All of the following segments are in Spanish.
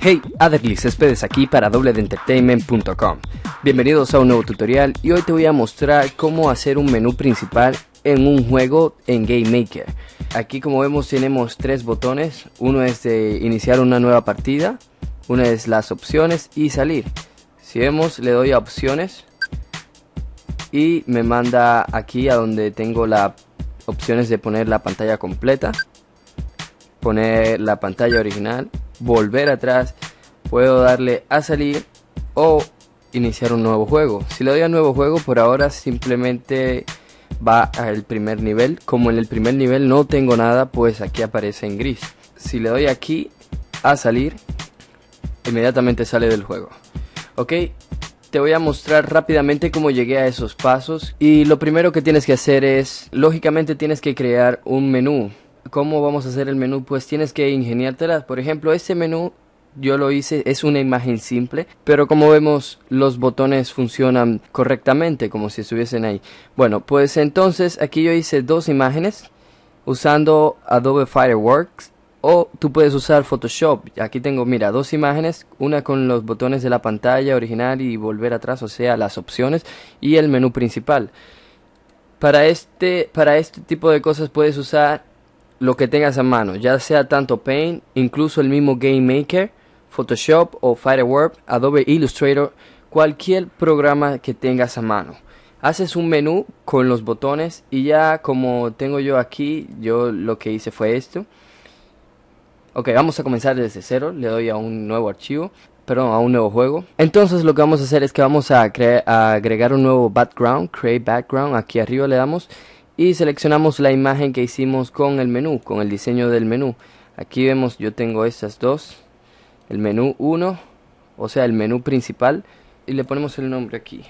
Hey, Adderly Céspedes aquí para dobledentertainment.com. Bienvenidos a un nuevo tutorial y hoy te voy a mostrar cómo hacer un menú principal en un juego en Game Maker. Aquí como vemos tenemos tres botones, uno es de iniciar una nueva partida, uno es las opciones y salir. Si vemos le doy a opciones y me manda aquí a donde tengo las opciones de poner la pantalla completa, poner la pantalla original volver atrás, puedo darle a salir o iniciar un nuevo juego. Si le doy a nuevo juego, por ahora simplemente va al primer nivel. Como en el primer nivel no tengo nada, pues aquí aparece en gris. Si le doy aquí a salir, inmediatamente sale del juego. Ok, te voy a mostrar rápidamente cómo llegué a esos pasos. Y lo primero que tienes que hacer es, lógicamente tienes que crear un menú. ¿Cómo vamos a hacer el menú? Pues tienes que ingeniártelas. Por ejemplo, este menú yo lo hice, es una imagen simple, pero como vemos los botones funcionan correctamente, como si estuviesen ahí. Bueno, pues entonces aquí yo hice dos imágenes usando Adobe Fireworks o tú puedes usar Photoshop. Aquí tengo, mira, dos imágenes, una con los botones de la pantalla original y volver atrás, o sea, las opciones y el menú principal. Para este, para este tipo de cosas puedes usar lo que tengas a mano, ya sea tanto Paint, incluso el mismo Game Maker, Photoshop o Firework, Adobe Illustrator, cualquier programa que tengas a mano. Haces un menú con los botones y ya como tengo yo aquí, yo lo que hice fue esto. Ok, vamos a comenzar desde cero, le doy a un nuevo archivo, perdón, a un nuevo juego. Entonces lo que vamos a hacer es que vamos a, a agregar un nuevo background, create background, aquí arriba le damos y seleccionamos la imagen que hicimos con el menú, con el diseño del menú. Aquí vemos, yo tengo estas dos, el menú 1, o sea, el menú principal, y le ponemos el nombre aquí,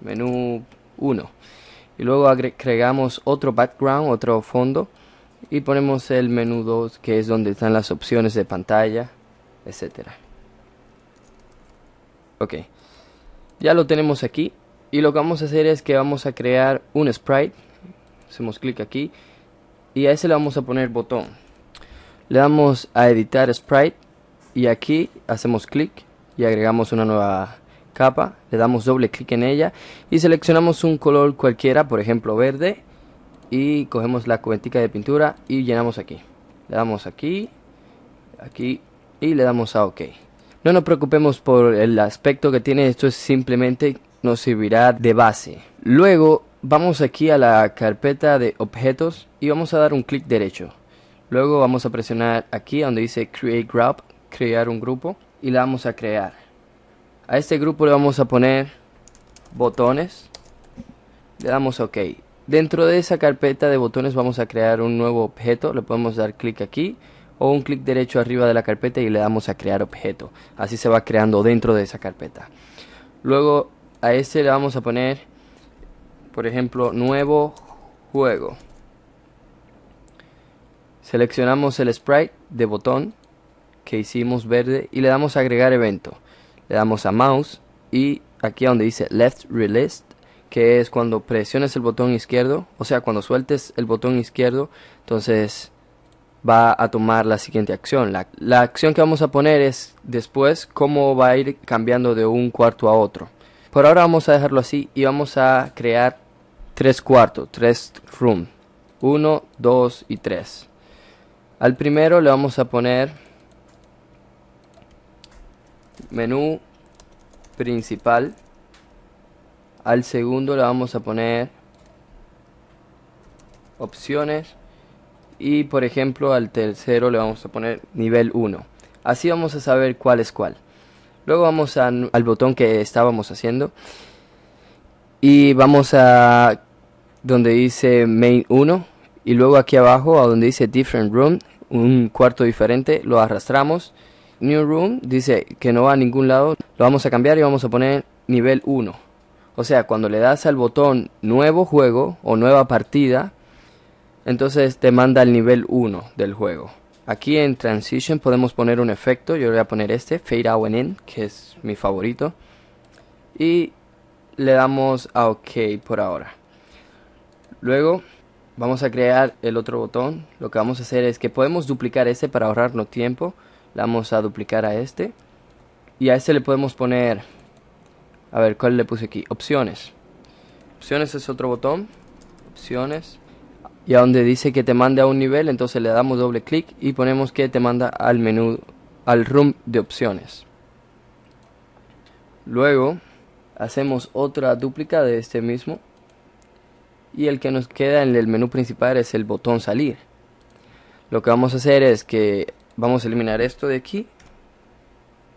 menú 1. Y luego agregamos otro background, otro fondo, y ponemos el menú 2, que es donde están las opciones de pantalla, etcétera. Ok, ya lo tenemos aquí, y lo que vamos a hacer es que vamos a crear un sprite hacemos clic aquí y a ese le vamos a poner botón le damos a editar sprite y aquí hacemos clic y agregamos una nueva capa le damos doble clic en ella y seleccionamos un color cualquiera por ejemplo verde y cogemos la cubetica de pintura y llenamos aquí le damos aquí aquí y le damos a ok no nos preocupemos por el aspecto que tiene esto es simplemente nos servirá de base luego Vamos aquí a la carpeta de objetos y vamos a dar un clic derecho. Luego vamos a presionar aquí donde dice Create Group, crear un grupo, y le vamos a crear. A este grupo le vamos a poner botones, le damos OK. Dentro de esa carpeta de botones vamos a crear un nuevo objeto, le podemos dar clic aquí o un clic derecho arriba de la carpeta y le damos a crear objeto. Así se va creando dentro de esa carpeta. Luego a este le vamos a poner por ejemplo, nuevo juego. Seleccionamos el sprite de botón que hicimos verde y le damos a agregar evento. Le damos a mouse y aquí donde dice left release que es cuando presiones el botón izquierdo, o sea, cuando sueltes el botón izquierdo, entonces va a tomar la siguiente acción. La, la, acción que vamos a poner es después cómo va a ir cambiando de un cuarto a otro. Por ahora vamos a dejarlo así y vamos a crear tres cuartos, tres room, 1, 2 y 3. Al primero le vamos a poner menú principal. Al segundo le vamos a poner opciones. Y por ejemplo al tercero le vamos a poner nivel 1. Así vamos a saber cuál es cuál. Luego vamos al botón que estábamos haciendo. Y vamos a donde dice main 1 y luego aquí abajo a donde dice different room, un cuarto diferente, lo arrastramos. New room dice que no va a ningún lado, lo vamos a cambiar y vamos a poner nivel 1. O sea, cuando le das al botón nuevo juego o nueva partida, entonces te manda El nivel 1 del juego. Aquí en Transition podemos poner un efecto, yo voy a poner este, Fade Out and In, que es mi favorito. Y le damos a OK por ahora. Luego vamos a crear el otro botón. Lo que vamos a hacer es que podemos duplicar este para ahorrarnos tiempo. Le vamos a duplicar a este. Y a este le podemos poner... A ver, ¿cuál le puse aquí? Opciones. Opciones es otro botón. Opciones. Y a donde dice que te manda a un nivel, entonces le damos doble clic y ponemos que te manda al menú, al room de opciones. Luego hacemos otra duplica de este mismo y el que nos queda en el menú principal es el botón salir lo que vamos a hacer es que vamos a eliminar esto de aquí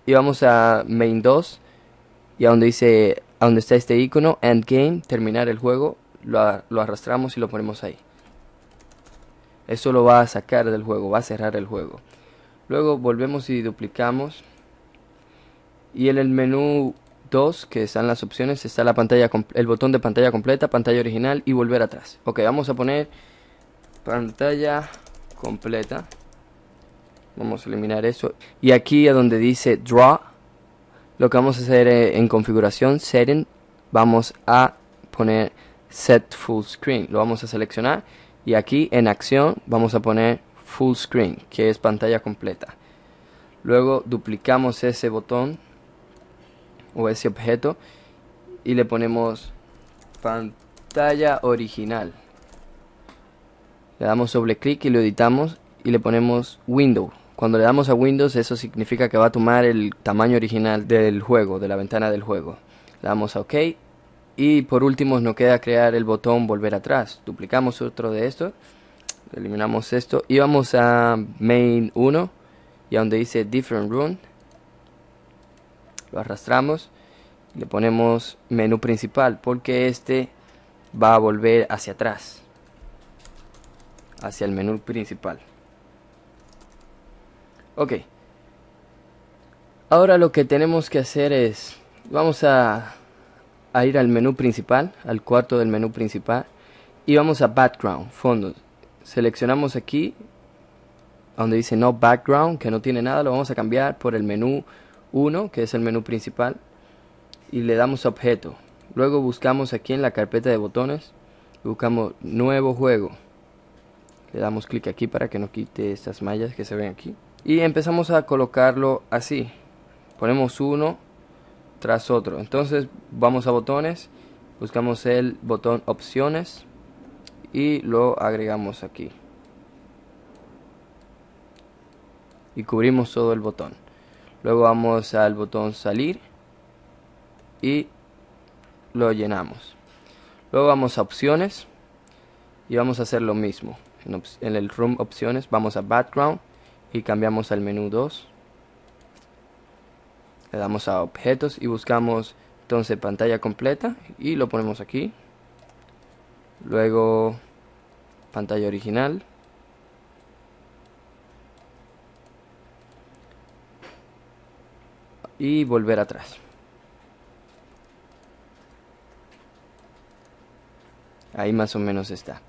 y vamos a main 2 y a donde dice a donde está este icono end game terminar el juego lo, lo arrastramos y lo ponemos ahí esto lo va a sacar del juego va a cerrar el juego luego volvemos y duplicamos y en el menú dos, que están las opciones, está la pantalla el botón de pantalla completa, pantalla original y volver atrás. Ok, vamos a poner pantalla completa. Vamos a eliminar eso. Y aquí a donde dice Draw, lo que vamos a hacer eh, en configuración, Setting, vamos a poner Set Full Screen. Lo vamos a seleccionar y aquí en acción vamos a poner Full Screen, que es pantalla completa. Luego duplicamos ese botón o ese objeto y le ponemos pantalla original. Le damos doble clic y lo editamos y le ponemos window. Cuando le damos a Windows eso significa que va a tomar el tamaño original del juego, de la ventana del juego. Le damos a OK y por último nos queda crear el botón volver atrás. Duplicamos otro de estos, eliminamos esto y vamos a main 1 y donde dice different room lo arrastramos, y le ponemos menú principal porque este va a volver hacia atrás, hacia el menú principal. Ok, ahora lo que tenemos que hacer es, vamos a, a ir al menú principal, al cuarto del menú principal, y vamos a background, fondo. Seleccionamos aquí donde dice no background, que no tiene nada, lo vamos a cambiar por el menú 1, que es el menú principal, y le damos objeto. Luego buscamos aquí en la carpeta de botones, buscamos nuevo juego. Le damos clic aquí para que nos quite estas mallas que se ven aquí. Y empezamos a colocarlo así. Ponemos uno tras otro. Entonces vamos a botones, buscamos el botón opciones y lo agregamos aquí. Y cubrimos todo el botón luego vamos al botón salir y lo llenamos luego vamos a opciones y vamos a hacer lo mismo en, el room opciones vamos a background y cambiamos al menú 2 le damos a objetos y buscamos entonces pantalla completa y lo ponemos aquí luego pantalla original y volver atrás. Ahí más o menos está.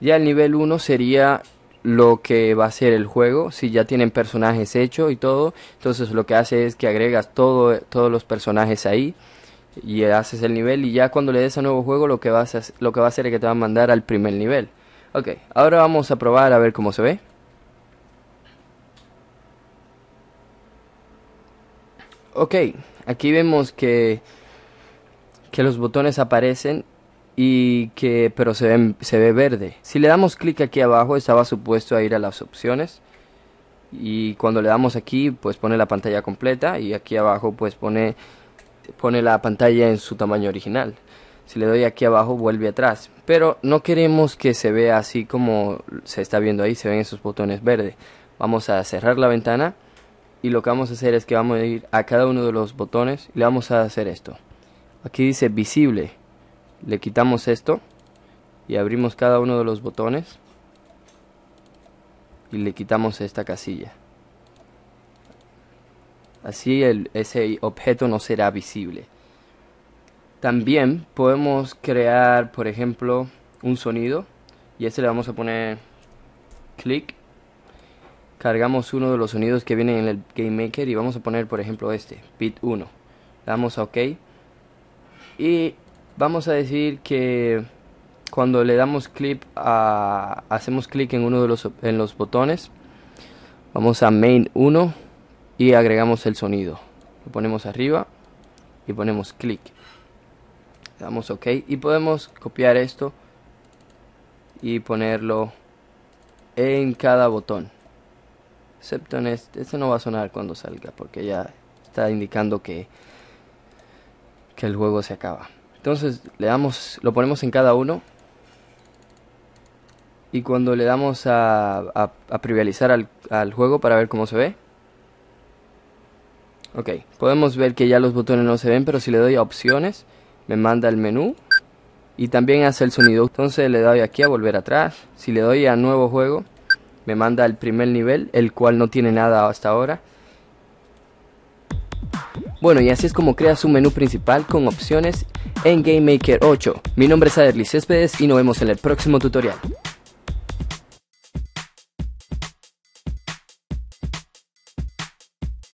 Ya el nivel 1 sería lo que va a ser el juego. Si ya tienen personajes hechos y todo, entonces lo que hace es que agregas todo, todos los personajes ahí y haces el nivel. Y ya cuando le des a nuevo juego, lo que, vas a, lo que va a hacer es que te va a mandar al primer nivel. Ok, ahora vamos a probar a ver cómo se ve. Ok, aquí vemos que, que los botones aparecen y que pero se, ven, se ve verde. Si le damos clic aquí abajo estaba supuesto a ir a las opciones y cuando le damos aquí pues pone la pantalla completa y aquí abajo pues pone pone la pantalla en su tamaño original. Si le doy aquí abajo vuelve atrás, pero no queremos que se vea así como se está viendo ahí, se ven esos botones verde Vamos a cerrar la ventana y lo que vamos a hacer es que vamos a ir a cada uno de los botones y le vamos a hacer esto. Aquí dice visible. Le quitamos esto y abrimos cada uno de los botones y le quitamos esta casilla. Así ese objeto no será visible. También podemos crear, por ejemplo, un sonido y ese le vamos a poner clic cargamos uno de los sonidos que vienen en el Game Maker y vamos a poner por ejemplo este, bit 1. Damos a OK y vamos a decir que cuando le damos clic a, hacemos clic en uno de los, en los botones, vamos a main 1 y agregamos el sonido. Lo ponemos arriba y ponemos clic. Damos OK y podemos copiar esto y ponerlo en cada botón excepto en este, este no va a sonar cuando salga porque ya está indicando que, que el juego se acaba. Entonces le damos, lo ponemos en cada uno y cuando le damos a, a, al, juego para ver cómo se ve. Ok, podemos ver que ya los botones no se ven, pero si le doy a opciones, me manda el menú y también hace el sonido. Entonces le doy aquí a volver atrás. Si le doy a nuevo juego, me manda al primer nivel, el cual no tiene nada hasta ahora. Bueno, y así es como creas un menú principal con opciones en GameMaker 8. Mi nombre es Aderly Céspedes y nos vemos en el próximo tutorial.